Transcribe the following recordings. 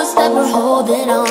almost that we're holding on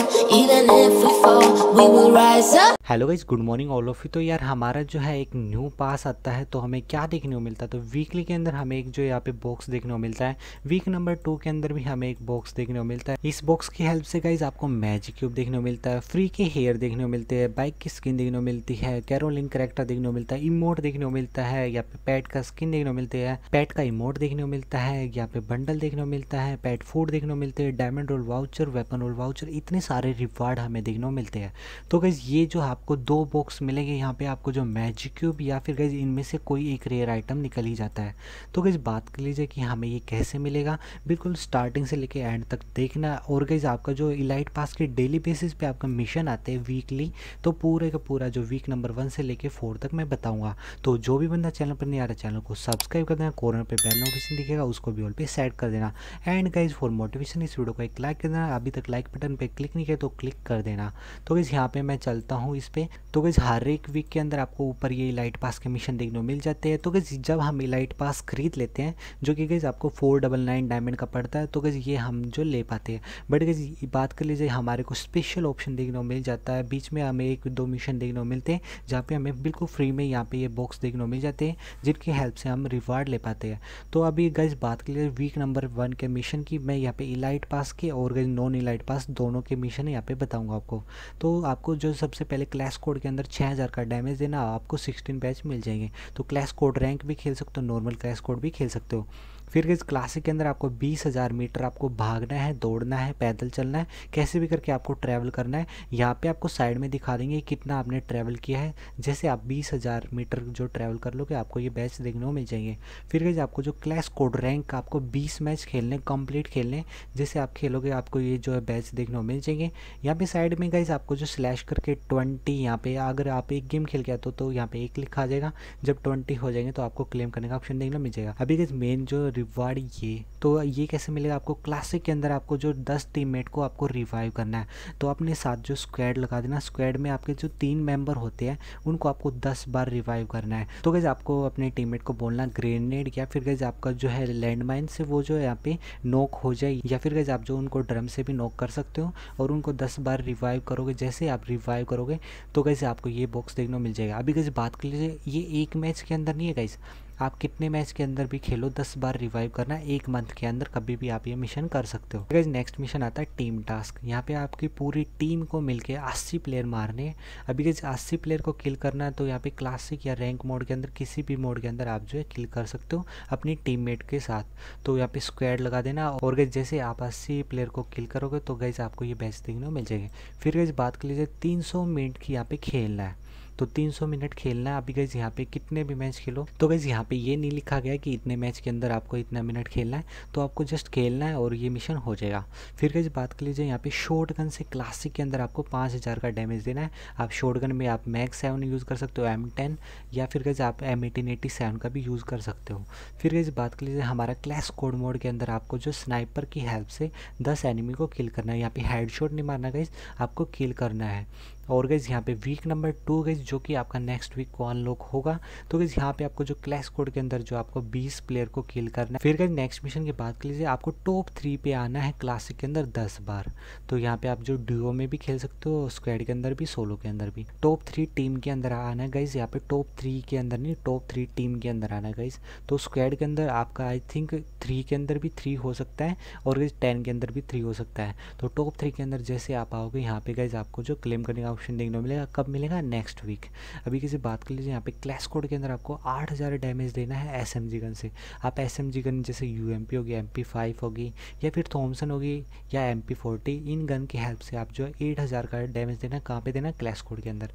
hello guys good morning all of you तो यार हमारा जो है एक न्यू पास आता है तो हमें क्या देखने को मिलता है तो वीकली के अंदर हमें एक जो यहाँ पे बॉक्स देखने को मिलता है वीक नंबर टू के अंदर भी हमें एक बॉक्स देखने को मिलता है इस बॉक्स की हेल्प से गाइज आपको मैजिक क्यूब देखने को मिलता है फ्री के हेयर देखने को मिलते हैं बाइक की स्किन देखने को मिलती है कैरोलिन करेक्टर देखने को मिलता है इमोट देखने को मिलता है यहाँ पे पैट का स्किन देखने को मिलती है पैट का इमोट देखने को मिलता है यहाँ पे बंडल देखने को मिलता है पैट फूड देखने को मिलते हैं diamond royale voucher weapon royale voucher इतने सारे रिवार्ड हमें देखने को मिलते हैं तो गाइज ये जो आप आपको दो बॉक्स मिलेंगे यहाँ पे आपको जो मैजिक क्यूब या फिर गई इनमें से कोई एक रेयर आइटम निकल ही जाता है तो गई बात कर लीजिए कि हमें ये कैसे मिलेगा बिल्कुल स्टार्टिंग से लेके एंड तक देखना और गई आपका जो इलाइट पास के डेली बेसिस पे आपका मिशन आते हैं वीकली तो पूरे का पूरा जो वीक नंबर वन से लेकर फोर तक मैं बताऊँगा तो जो भी बंदा चैनल पर नहीं आ रहा चैनल को सब्सक्राइब कर देना कॉर्नर पर बैल नोटिफिकेशन दिखेगा उसको भी ऑल पर सेट कर देना एंड गाइज फॉर मोटिवेशन इस वीडियो को एक लाइक कर देना अभी तक लाइक बटन पर क्लिक नहीं किया तो क्लिक कर देना तो गई यहाँ पर मैं चलता हूँ इस पे तो गज़ हर एक वीक के अंदर आपको ऊपर ये इलाइट पास के मिशन देखने को मिल जाते हैं तो गज़ जब हम इलाइट पास खरीद लेते हैं जो कि गज़ आपको फोर डबल नाइन डायमंड का पड़ता है तो गज़ ये हम जो ले पाते हैं बट गज़ बात कर लीजिए हमारे को स्पेशल ऑप्शन देखने को मिल जाता है बीच में हमें एक दो मिशन देखने को मिलते हैं जहाँ पर हमें बिल्कुल फ्री में यहाँ पर ये बॉक्स देखने को मिल जाते हैं जिनकी हेल्प से हम रिवार्ड ले पाते हैं तो अभी गज़ बात कर लीजिए वीक नंबर वन के मिशन की मैं यहाँ पर इलाइट पास के और गज़ नॉन इलाइट पास दोनों के मिशन यहाँ पर बताऊँगा आपको तो आपको जो सबसे पहले क्लैश कोड के अंदर छः हज़ार का डैमेज देना आपको सिक्सटीन बैच मिल जाएंगे तो क्लैश कोड रैंक भी खेल सकते हो नॉर्मल क्लैश कोड भी खेल सकते हो फिर इस क्लासिक के अंदर आपको बीस हज़ार मीटर आपको भागना है दौड़ना है पैदल चलना है कैसे भी करके आपको ट्रैवल करना है यहाँ पे आपको साइड में दिखा देंगे कितना आपने ट्रैवल किया है जैसे आप बीस हज़ार मीटर जो ट्रैवल कर लोगे आपको ये बैच देखने को मिल जाएंगे फिर कैसे आपको जो क्लैश कोड रैंक आपको बीस मैच खेलने कम्प्लीट खेलने जैसे आप खेलोगे आपको ये जो है बैच देखने को मिल जाएंगे यहाँ पर साइड में गाइज आपको जो स्लैश करके ट्वेंटी यहाँ पे अगर आप एक गेम खेल के आते हो तो यहाँ पर एक लिखा जाएगा जब ट्वेंटी हो जाएंगे तो आपको क्लेम करने का ऑप्शन देखने को मिल जाएगा अभी कैसे मेन जो रिवार्ड ये तो ये कैसे मिलेगा आपको क्लासिक के अंदर आपको जो दस टीममेट को आपको रिवाइव करना है तो अपने साथ जो स्क्वाड लगा देना स्क्वाड में आपके जो तीन मेंबर होते हैं उनको आपको दस बार रिवाइव करना है तो गैज़ आपको अपने टीममेट को बोलना ग्रेनेड या फिर गैज़ आपका जो है लैंडमाइन से वो जो यहाँ पे नोक हो जाए या फिर गैज़ आप जो उनको ड्रम से भी नोक कर सकते हो और उनको दस बार रिवाइव करोगे जैसे आप रिवाइव करोगे तो कैसे आपको ये बॉक्स देखने को मिल जाएगा अभी कैसे बात कर लीजिए ये एक मैच के अंदर नहीं है कैसे आप कितने मैच के अंदर भी खेलो दस बार रिवाइव करना एक मंथ के अंदर कभी भी आप ये मिशन कर सकते हो गाइज नेक्स्ट मिशन आता है टीम टास्क यहाँ पे आपकी पूरी टीम को मिलके अस्सी प्लेयर मारने अभी गाइज अस्सी प्लेयर को किल करना है तो यहाँ पे क्लासिक या रैंक मोड के अंदर किसी भी मोड के अंदर आप जो है किल कर सकते हो अपनी टीम के साथ तो यहाँ पे स्क्वाड लगा देना और गई जैसे आप अस्सी प्लेयर को किल करोगे तो गई आपको ये बैच देखने को मिल जाएगी फिर गई बात कर लीजिए तीन मिनट की यहाँ पे खेलना है तो 300 मिनट खेलना है अभी गई यहाँ पे कितने भी मैच खेलो तो गई यहाँ पे ये नहीं लिखा गया कि इतने मैच के अंदर आपको इतना मिनट खेलना है तो आपको जस्ट खेलना है और ये मिशन हो जाएगा फिर गई बात कर लीजिए यहाँ पे शॉर्ट गन से क्लासिक के अंदर आपको पाँच हज़ार का डैमेज देना है आप शॉर्ट गन में आप मैक सेवन यूज़ कर सकते हो एम टेन या फिर गई आप एम एटीन एटी सेवन का भी यूज़ कर सकते हो फिर गई बात कर लीजिए हमारा क्लैश कोड मोड के अंदर आपको जो स्नाइपर की हेल्प से दस एनिमी को किल करना है यहाँ पे हेड नहीं मारना गई आपको किल करना है और गई यहाँ पे वीक नंबर टू गई जो कि आपका नेक्स्ट वीक को अनलॉक होगा तो गई यहाँ पे आपको जो क्लैश कोड के अंदर जो आपको बीस प्लेयर को किल करना है फिर गई नेक्स्ट मिशन की बात कर लीजिए आपको टॉप थ्री पे आना है क्लासिक के अंदर दस बार तो यहाँ पे आप जो ड्यूओ में भी खेल सकते हो स्क्वाड के अंदर भी सोलो के अंदर भी टॉप थ्री टीम के अंदर आना है गाइज यहाँ पे टॉप थ्री के अंदर नहीं टॉप थ्री टीम के अंदर आना है तो स्क्वाड के अंदर आपका आई थिंक थ्री के अंदर भी थ्री हो सकता है और गैस टेन के अंदर भी थ्री हो सकता है तो टॉप थ्री के अंदर जैसे आप आओगे यहाँ पे गई आपको जो क्लेम करने का ऑप्शन देखने को मिलेगा कब मिलेगा नेक्स्ट वीक अभी किसी बात कर लीजिए यहाँ पे क्लैश कोड के अंदर आपको आठ हज़ार डैमेज देना है एस एम जी गन से आप एस एम जी गन जैसे यू एम पी होगी एम पी फाइव होगी या फिर थॉमसन होगी या एम पी फोर्टी इन गन की हेल्प से आप जो है एट हज़ार का डैमेज देना कहाँ पर देना क्लैश कोड के अंदर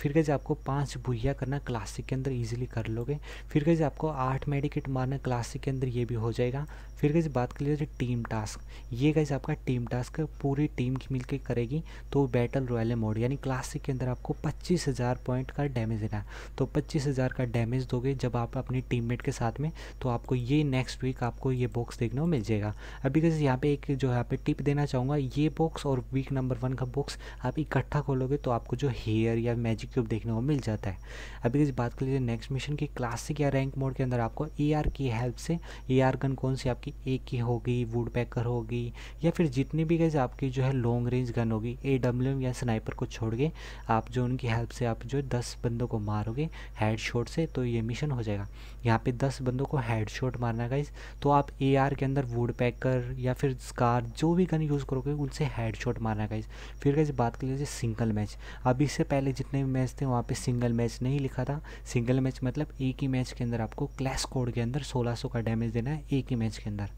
फिर कैसे आपको पाँच भुया करना क्लासिक के अंदर ईजिली कर लोगे फिर कैसे आपको आठ मेडिकेट मारना क्लासिक के अंदर ये भी हो जाएगा फिर कैसे बात कर लीजिए टीम टास्क ये कैसे आपका टीम टास्क पूरी टीम की मिलकर करेगी तो बैटल रॉयल मोड यानी क्लासिक के अंदर आपको पच्चीस हज़ार पॉइंट का डैमेज देना है तो पच्चीस हज़ार का डैमेज दोगे जब आप अपनी टीममेट के साथ में तो आपको ये नेक्स्ट वीक आपको ये बॉक्स देखने को मिल जाएगा अभी कैसे यहाँ पे एक जो यहाँ पे टिप देना चाहूँगा ये बॉक्स और वीक नंबर वन का बॉक्स आप इकट्ठा खोलोगे तो आपको जो हेयर या मैजिक क्यूब देखने को मिल जाता है अभी कैसे बात कर लीजिए नेक्स्ट मिशन की क्लासिक या रैंक मोड के अंदर आपको ए की हेल्प से ए गन कौन सी आपकी ए की होगी वुड पैकर होगी या फिर जितनी भी कैसे आपकी जो है लॉन्ग रेंज गन होगी ए या स्नाइपर को छोड़ करके आप जो उनकी हेल्प से आप जो दस बंदों को मारोगे हेड शॉट से तो ये मिशन हो जाएगा यहाँ पे दस बंदों को हेड शॉट मारना है गाइज तो आप ए आर के अंदर वुड पैकर या फिर स्कार जो भी गन यूज़ करोगे उनसे हेड शॉट मारना है गाइज फिर गाइज बात कर लीजिए सिंगल मैच अब इससे पहले जितने भी मैच थे वहाँ पर सिंगल मैच नहीं लिखा था सिंगल मैच मतलब एक ही मैच के अंदर आपको क्लैश कोड के अंदर सोलह का डैमेज देना है एक ही मैच के अंदर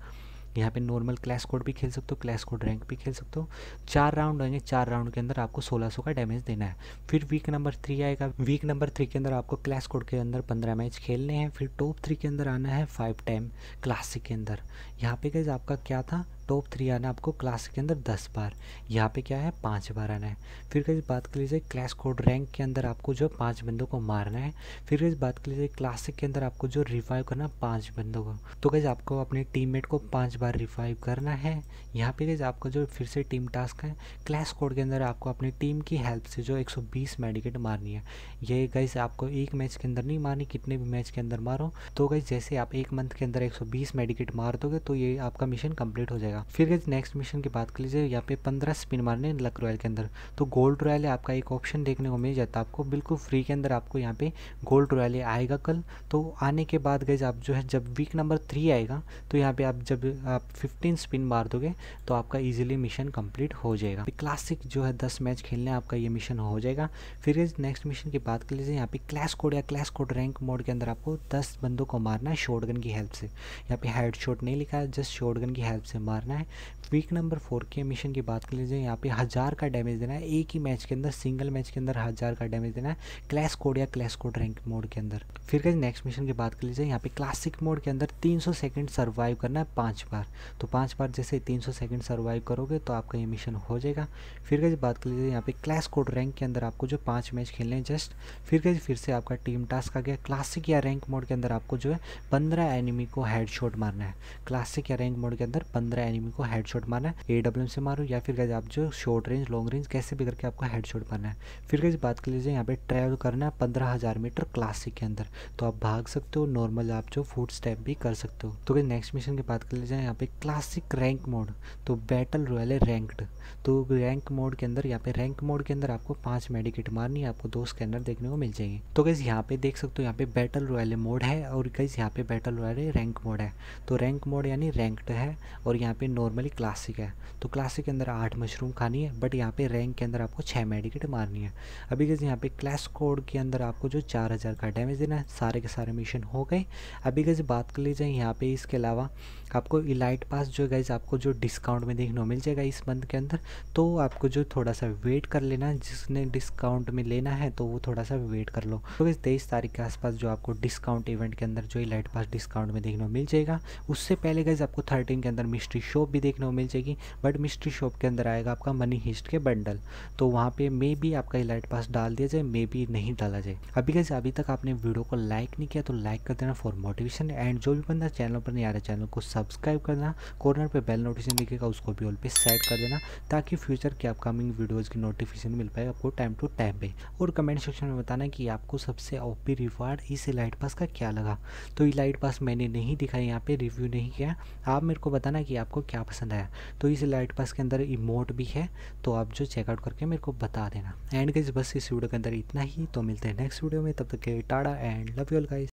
यहाँ पे नॉर्मल क्लैश कोड भी खेल सकते हो क्लैश कोड रैंक भी खेल सकते हो चार राउंड होंगे चार राउंड के अंदर आपको सोलह सौ का डैमेज देना है फिर वीक नंबर थ्री आएगा वीक नंबर थ्री के अंदर आपको क्लैश कोड के अंदर पंद्रह मैच खेलने हैं फिर टॉप थ्री के अंदर आना है फाइव टाइम क्लासिक के अंदर यहाँ पे गैज आपका क्या था टॉप थ्री आना आपको क्लास के अंदर दस बार यहाँ पे क्या है पाँच बार आना है फिर कैसे बात कर लीजिए क्लास कोड रैंक के अंदर आपको जो पाँच बंदों को मारना है फिर कैसे बात कर लीजिए क्लासिक के अंदर आपको जो रिवाइव करना है पाँच बंदों को तो कहीं आपको अपने टीम को पाँच बार रिवाइव करना है यहाँ पे कहीं आपको जो फिर से टीम टास्क है क्लास कोड के अंदर आपको अपनी टीम की हेल्प से जो एक मेडिकेट मारनी है ये गाइस आपको एक मैच के अंदर नहीं मारनी कितने भी मैच के अंदर मारो तो गाइस जैसे आप एक मंथ के अंदर एक मेडिकेट मार दोगे तो ये आपका मिशन कंप्लीट हो जाएगा जाएगा फिर गए नेक्स्ट मिशन की बात कर लीजिए यहाँ पे पंद्रह स्पिन मारने लक रॉयल के अंदर तो गोल्ड रॉयल आपका एक ऑप्शन देखने को मिल जाता है आपको बिल्कुल फ्री के अंदर आपको यहाँ पे गोल्ड रॉयल आएगा कल तो आने के बाद गए आप जो है जब वीक नंबर थ्री आएगा तो यहाँ पे आप जब आप फिफ्टीन स्पिन मार दोगे तो आपका ईजिली मिशन कम्प्लीट हो जाएगा क्लासिक जो है दस मैच खेलने आपका ये मिशन हो जाएगा फिर गए नेक्स्ट मिशन की बात कर लीजिए यहाँ पे क्लैश कोड या क्लैश कोड रैंक मोड के अंदर आपको दस बंदों को मारना है शॉटगन की हेल्प से यहाँ पे हेड शॉट नहीं लिखा है जस्ट शॉटगन की हेल्प से मारना करना है वीक नंबर फोर के मिशन की बात कर लीजिए यहाँ पे हज़ार का डैमेज देना है एक ही मैच के अंदर सिंगल मैच के अंदर हज़ार का डैमेज देना है क्लैश कोड या क्लैश कोड रैंक मोड के अंदर फिर कहीं नेक्स्ट मिशन की बात कर लीजिए यहाँ पे क्लासिक मोड के अंदर 300 सौ सेकेंड सर्वाइव करना है पाँच बार तो पाँच बार जैसे तीन सेकंड सर्वाइव करोगे तो आपका ये मिशन हो जाएगा फिर कहीं बात कर लीजिए यहाँ पे क्लैश कोड रैंक के अंदर आपको जो पाँच मैच खेलने हैं जस्ट फिर कहीं फिर से आपका टीम टास्क आ गया क्लासिक या रैंक मोड के अंदर आपको जो है पंद्रह एनिमी को हेड मारना है क्लासिक या रैंक मोड के अंदर पंद्रह एनिमी एनिमी को हेडशॉट मारना है ए से मारो या फिर गैज आप जो शॉर्ट रेंज लॉन्ग रेंज कैसे भी करके आपको हेडशॉट मारना है फिर गैज बात कर लीजिए यहाँ पे ट्रैवल करना है पंद्रह हज़ार मीटर क्लासिक के अंदर तो आप भाग सकते हो नॉर्मल आप जो फूड स्टेप भी कर सकते हो तो गैज नेक्स्ट मिशन की बात कर लीजिए यहाँ पे क्लासिक रैंक मोड तो बैटल रॉयल है रैंक्ड तो रैंक मोड के अंदर यहाँ पे रैंक मोड के अंदर आपको पाँच मेडिकेट मारनी है आपको दो स्कैनर देखने को मिल जाएंगे तो गैस यहाँ पे देख सकते हो यहाँ पे बैटल रॉयल मोड है और गैस यहाँ पे बैटल रॉयल रैंक मोड है तो रैंक मोड यानी रैंक्ड है और यहाँ पे नॉर्मली क्लासिक है तो क्लासिक के अंदर आठ मशरूम खानी है बट यहाँ पे रैंक के अंदर आपको छः मेडिकेट मारनी है अभी गज़ यहाँ पे क्लास कोड के अंदर आपको जो चार हज़ार का डैमेज देना है सारे के सारे मिशन हो गए अभी गज़ बात कर ली जाए यहाँ पे इसके अलावा आपको इलाइट पास जो गाइज आपको जो डिस्काउंट में देखने को मिल जाएगा इस मंथ के अंदर तो आपको जो थोड़ा सा वेट कर लेना जिसने डिस्काउंट में लेना है तो वो थोड़ा सा वेट कर लो तो गैस तेईस तारीख के आसपास जो आपको डिस्काउंट इवेंट के अंदर जो इलाइट पास डिस्काउंट में देखने को मिल जाएगा उससे पहले गैस आपको थर्टीन के अंदर मिस्ट्री शॉप भी देखने को मिल जाएगी बट मिस्ट्री शॉप के अंदर आएगा आपका मनी हिस्ट के बंडल तो वहाँ पे मे बी आपका इलाइट पास डाल दिया जाए मे बी नहीं डाला जाए अभी कैसे अभी तक आपने वीडियो को लाइक नहीं किया तो लाइक कर देना फॉर मोटिवेशन एंड जो भी बंदा चैनल पर नहीं आ रहा चैनल को सब्सक्राइब करना कॉर्नर पर बेल नोटिफिकेशन दिखेगा उसको भी ऑल पे सेट कर देना ताकि फ्यूचर की अपकमिंग वीडियोज़ की नोटिफिकेशन मिल पाए आपको टाइम टू टाइम पे और कमेंट सेक्शन में बताना कि आपको सबसे ओपी रिवार्ड इस इलाइट पास का क्या लगा तो इलाइट पास मैंने नहीं दिखाया यहाँ पे रिव्यू नहीं किया आप मेरे को बताना कि आपको आपको क्या पसंद आया तो इस लाइट पास के अंदर इमोट भी है तो आप जो चेकआउट करके मेरे को बता देना एंड गाइज बस इस वीडियो के अंदर इतना ही तो मिलते हैं नेक्स्ट वीडियो में तब तक के tata and love you all guys